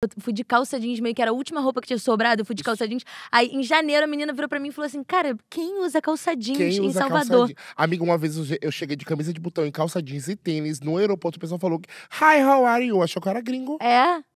Eu fui de calça jeans, meio que era a última roupa que tinha sobrado, eu fui de calça jeans. Aí, em janeiro, a menina virou pra mim e falou assim: Cara, quem usa calça jeans quem em Salvador? Calça... Amigo, uma vez eu cheguei de camisa de botão em calça jeans e tênis no aeroporto, o pessoal falou: Hi, how are you? Achou que eu era gringo. É?